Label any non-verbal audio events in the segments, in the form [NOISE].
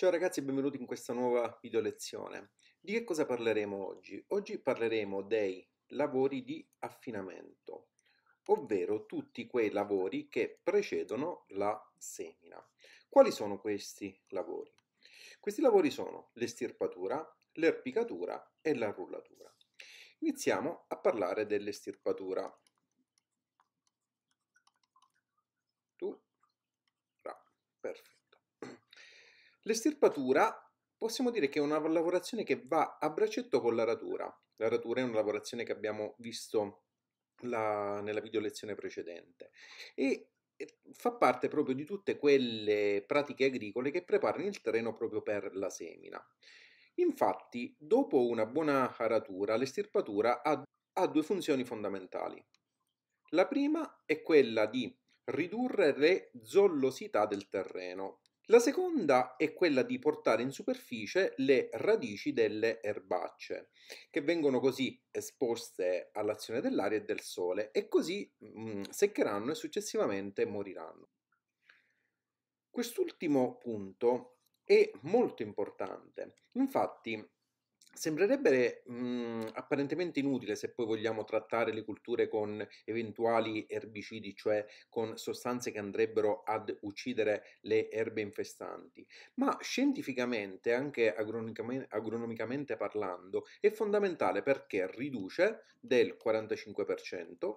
Ciao ragazzi e benvenuti in questa nuova video lezione. Di che cosa parleremo oggi? Oggi parleremo dei lavori di affinamento, ovvero tutti quei lavori che precedono la semina. Quali sono questi lavori? Questi lavori sono l'estirpatura, l'erpicatura e la rullatura. Iniziamo a parlare dell'estirpatura. Tu, ra, perfetto. L'estirpatura possiamo dire che è una lavorazione che va a braccetto con la ratura. La ratura è una lavorazione che abbiamo visto la, nella video lezione precedente e fa parte proprio di tutte quelle pratiche agricole che preparano il terreno proprio per la semina. Infatti, dopo una buona aratura, l'estirpatura ha, ha due funzioni fondamentali. La prima è quella di ridurre le zollosità del terreno, la seconda è quella di portare in superficie le radici delle erbacce, che vengono così esposte all'azione dell'aria e del sole e così mh, mm, seccheranno e successivamente moriranno. Quest'ultimo punto è molto importante, infatti Sembrerebbe mh, mhmm, apparentemente inutile se poi vogliamo trattare le culture con eventuali erbicidi, cioè con sostanze che andrebbero ad uccidere le erbe infestanti, ma scientificamente, anche agronomicamente parlando, è fondamentale perché riduce del 45%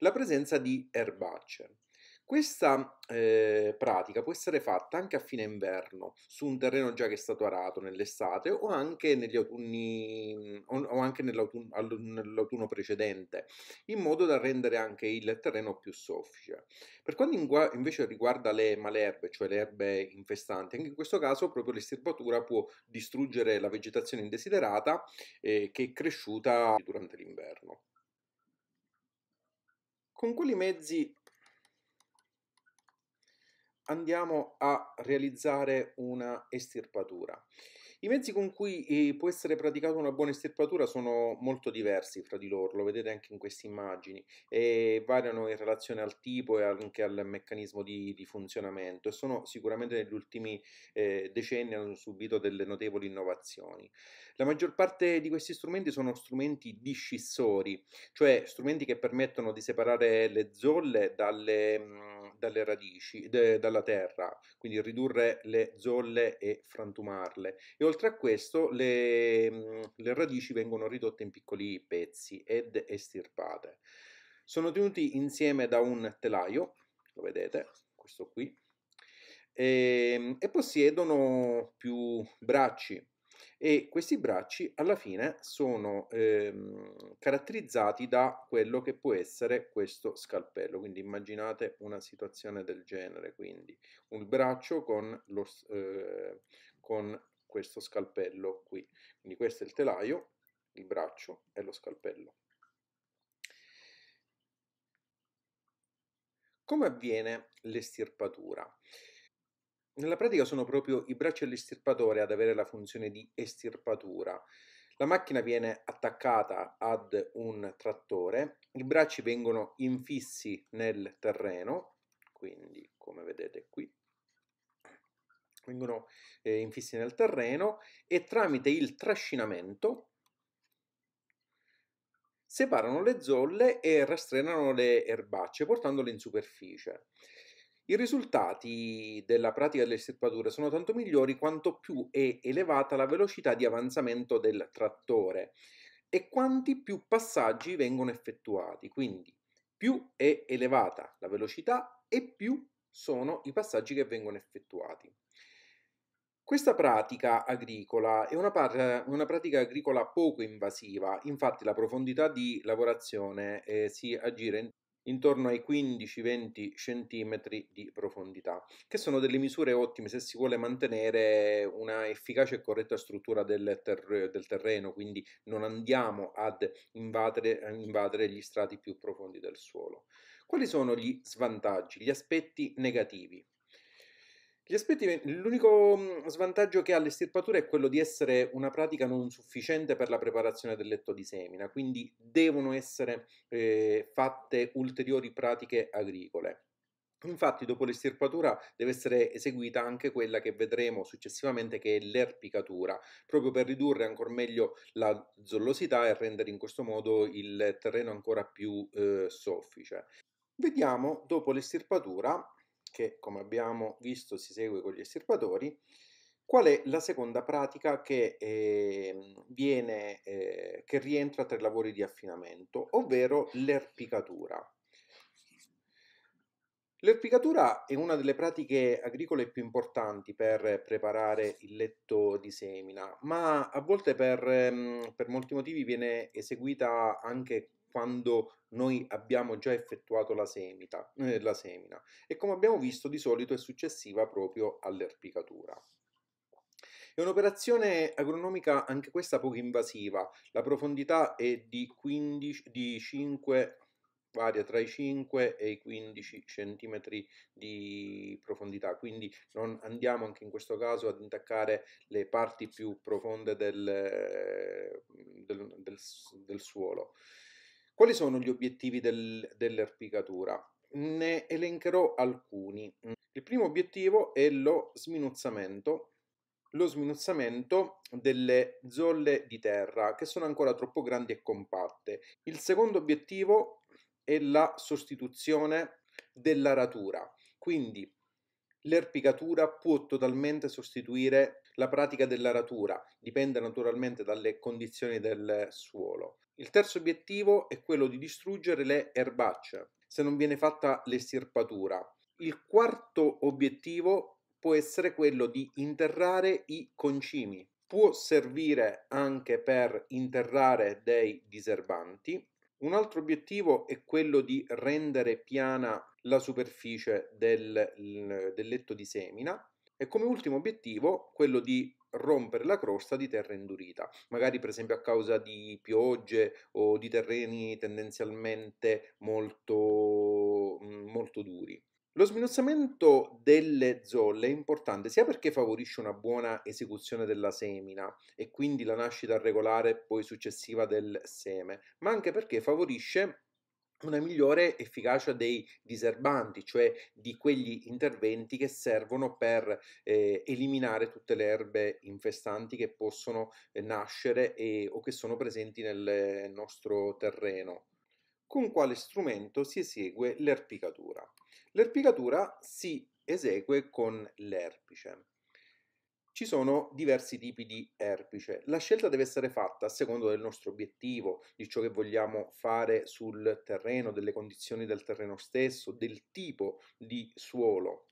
la presenza di erbacce. Questa eh, pratica può essere fatta anche a fine inverno, su un terreno già che è stato arato nell'estate o anche, negli autunni, mhmm, o, o anche nell'autunno precedente, in modo da rendere anche il terreno più soffice. Per quanto invece riguarda le malerbe, cioè le erbe infestanti, anche in questo caso proprio l'estirpatura può distruggere la vegetazione indesiderata eh, che è cresciuta durante l'inverno. Con quali mezzi andiamo a realizzare una estirpatura. I mezzi con cui eh, può essere praticata una buona estirpatura sono molto diversi fra di loro, lo vedete anche in queste immagini, e variano in relazione al tipo e anche al meccanismo di, di funzionamento e sono sicuramente negli ultimi eh, decenni hanno subito delle notevoli innovazioni. La maggior parte di questi strumenti sono strumenti discissori, cioè strumenti che permettono di separare le zolle dalle... Mh, mm, dalle radici, de, dalla terra, quindi ridurre le zolle e frantumarle. E oltre a questo le, mm, le radici vengono ridotte in piccoli pezzi ed estirpate. Sono tenuti insieme da un telaio, lo vedete, questo qui, e, ehm, e, possiedono più bracci e questi bracci alla fine sono ehm, caratterizzati da quello che può essere questo scalpello, quindi immaginate una situazione del genere, quindi un braccio con, lo, eh, con questo scalpello qui, quindi questo è il telaio, il braccio e lo scalpello. Come avviene l'estirpatura? Nella pratica sono proprio i bracci dell'estirpatore ad avere la funzione di estirpatura. La macchina viene attaccata ad un trattore, i bracci vengono infissi nel terreno, quindi come vedete qui, vengono eh, infissi nel terreno e tramite il trascinamento separano le zolle e rastrenano le erbacce portandole in superficie. I risultati della pratica delle steppature sono tanto migliori quanto più è elevata la velocità di avanzamento del trattore e quanti più passaggi vengono effettuati. Quindi più è elevata la velocità e più sono i passaggi che vengono effettuati. Questa pratica agricola è una, par- una, pratica agricola poco invasiva, infatti la profondità di lavorazione eh, si aggira in- intorno ai 15-20 cm di profondità, che sono delle misure ottime se si vuole mantenere una efficace e corretta struttura del, ter- del terreno, quindi non andiamo ad invadere, invadere gli strati più profondi del suolo. Quali sono gli svantaggi, gli aspetti negativi? Gli aspetti, l'unico mm, svantaggio che ha l'estirpatura è quello di essere una pratica non sufficiente per la preparazione del letto di semina, quindi devono essere eh, fatte ulteriori pratiche agricole. Infatti, dopo l'estirpatura deve essere eseguita anche quella che vedremo successivamente, che è l'erpicatura, proprio per ridurre ancora meglio la zollosità e rendere in questo modo il terreno ancora più eh, soffice. Vediamo dopo l'estirpatura che come abbiamo visto si segue con gli estirpatori, qual è la seconda pratica che, eh, viene, eh, che rientra tra i lavori di affinamento, ovvero l'erpicatura. L'erpicatura è una delle pratiche agricole più importanti per preparare il letto di semina, ma a volte per, ehm, per molti motivi viene eseguita anche quando noi abbiamo già effettuato la semina, eh, la semina e come abbiamo visto di solito è successiva proprio all'erpicatura. È un'operazione agronomica anche questa poco invasiva, la profondità è di, 15, di 5 varia tra i 5 e i 15 cm di profondità, quindi non andiamo anche in questo caso ad intaccare le parti più profonde del, mm, del, del, del suolo. Quali sono gli obiettivi del, dell'erpicatura? Ne elencherò alcuni. Il primo obiettivo è lo sminuzzamento, lo sminuzzamento delle zolle di terra che sono ancora troppo grandi e compatte. Il secondo obiettivo è la sostituzione dell'aratura, quindi l'erpicatura può totalmente sostituire la pratica dell'aratura, dipende naturalmente dalle condizioni del suolo. Il terzo obiettivo è quello di distruggere le erbacce, se non viene fatta l'estirpatura. Il quarto obiettivo può essere quello di interrare i concimi. Può servire anche per interrare dei diserbanti. Un altro obiettivo è quello di rendere piana la superficie del, del letto di semina e come ultimo obiettivo quello di rompere la crosta di terra indurita, magari per esempio a causa di piogge o di terreni tendenzialmente molto, mm, molto duri. Lo sminuzzamento delle zolle è importante sia perché favorisce una buona esecuzione della semina e quindi la nascita regolare poi successiva del seme, ma anche perché favorisce una migliore efficacia dei diserbanti, cioè di quegli interventi che servono per eh, eliminare tutte le erbe infestanti che possono eh, nascere e, o che sono presenti nel nostro terreno. Con quale strumento si esegue l'erpicatura? L'erpicatura si esegue con l'erpice. Ci sono diversi tipi di erpice. La scelta deve essere fatta a secondo del nostro obiettivo, di ciò che vogliamo fare sul terreno, delle condizioni del terreno stesso, del tipo di suolo.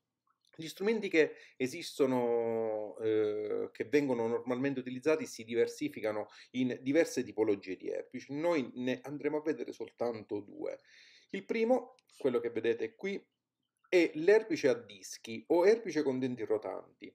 Gli strumenti che esistono, eh, che vengono normalmente utilizzati, si diversificano in diverse tipologie di erpici. Noi ne andremo a vedere soltanto due. Il primo, quello che vedete qui, è l'erpice a dischi o erpice con denti rotanti.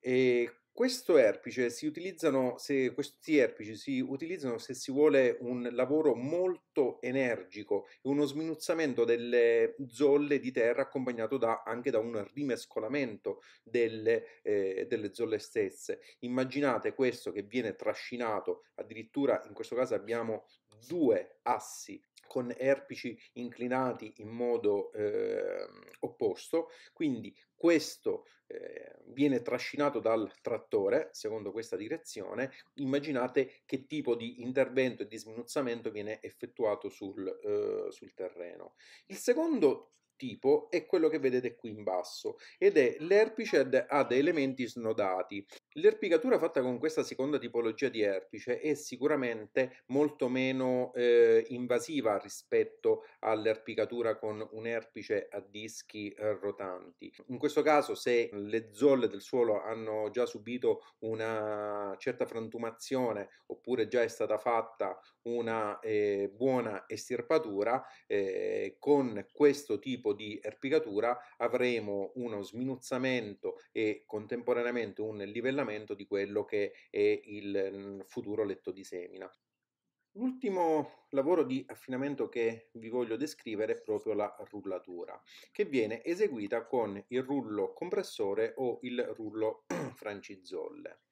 E questo erpice si utilizzano se, questi erpici si utilizzano se si vuole un lavoro molto energico, uno sminuzzamento delle zolle di terra accompagnato da, anche da un rimescolamento delle, eh, delle zolle stesse. Immaginate questo che viene trascinato, addirittura in questo caso abbiamo due assi con erpici inclinati in modo eh, opposto, quindi questo eh, viene trascinato dal trattore, secondo questa direzione, immaginate che tipo di intervento e di sminuzzamento viene effettuato sul, eh, sul terreno. Il secondo tipo è quello che vedete qui in basso ed è l'erpice ad, elementi snodati. L'erpicatura fatta con questa seconda tipologia di erpice è sicuramente molto meno eh, invasiva rispetto all'erpicatura con un erpice a dischi eh, rotanti. In questo caso se le zolle del suolo hanno già subito una certa frantumazione oppure già è stata fatta una eh, buona estirpatura, eh, con questo tipo tipo di erpicatura avremo uno sminuzzamento e contemporaneamente un livellamento di quello che è il mm, futuro letto di semina. L'ultimo lavoro di affinamento che vi voglio descrivere è proprio la rullatura, che viene eseguita con il rullo compressore o il rullo [CLEARS THROAT] francizolle.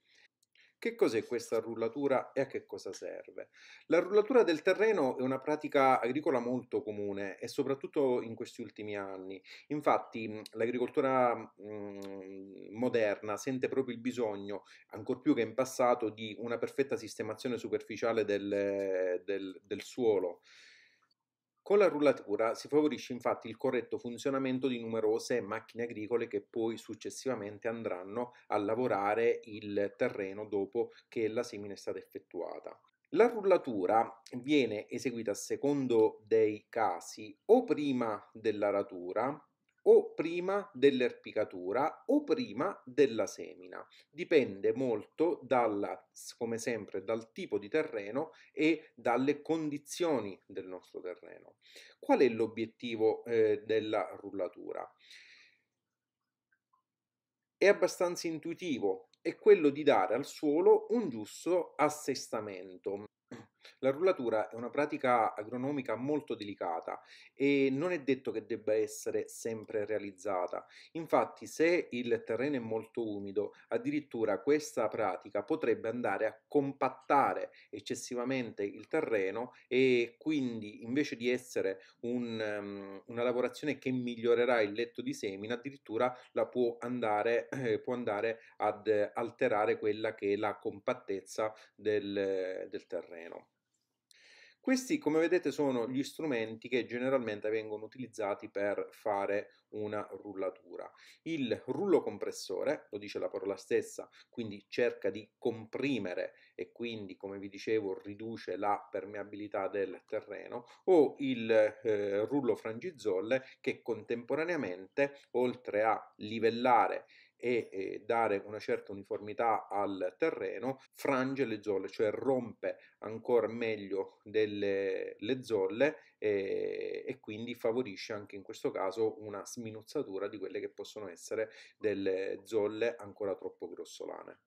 Che cos'è questa rullatura e a che cosa serve? La rullatura del terreno è una pratica agricola molto comune e soprattutto in questi ultimi anni. Infatti mhmm, l'agricoltura mh, mhmm, moderna sente proprio il bisogno, ancor più che in passato, di una perfetta sistemazione superficiale del, del, del suolo. Con la rullatura si favorisce infatti il corretto funzionamento di numerose macchine agricole che poi successivamente andranno a lavorare il terreno dopo che la semina è stata effettuata. La rullatura viene eseguita a secondo dei casi o prima dell'aratura o prima dell'erpicatura o prima della semina. Dipende molto dalla, come sempre, dal tipo di terreno e dalle condizioni del nostro terreno. Qual è l'obiettivo eh, della rullatura? È abbastanza intuitivo, è quello di dare al suolo un giusto assestamento. La rullatura è una pratica agronomica molto delicata e non è detto che debba essere sempre realizzata. Infatti, se il terreno è molto umido, addirittura questa pratica potrebbe andare a compattare eccessivamente il terreno e quindi invece di essere un, um, una lavorazione che migliorerà il letto di semina, addirittura la può andare, eh, può andare ad alterare quella che è la compattezza del, del terreno. Questi, come vedete, sono gli strumenti che generalmente vengono utilizzati per fare una rullatura. Il rullo compressore, lo dice la parola stessa, quindi cerca di comprimere e quindi, come vi dicevo, riduce la permeabilità del terreno, o il eh, rullo frangizolle che contemporaneamente, oltre a livellare e eh, dare una certa uniformità al terreno, frange le zolle, cioè rompe ancora meglio delle, le zolle e, e, quindi favorisce anche in questo caso una sminuzzatura di quelle che possono essere delle zolle ancora troppo grossolane.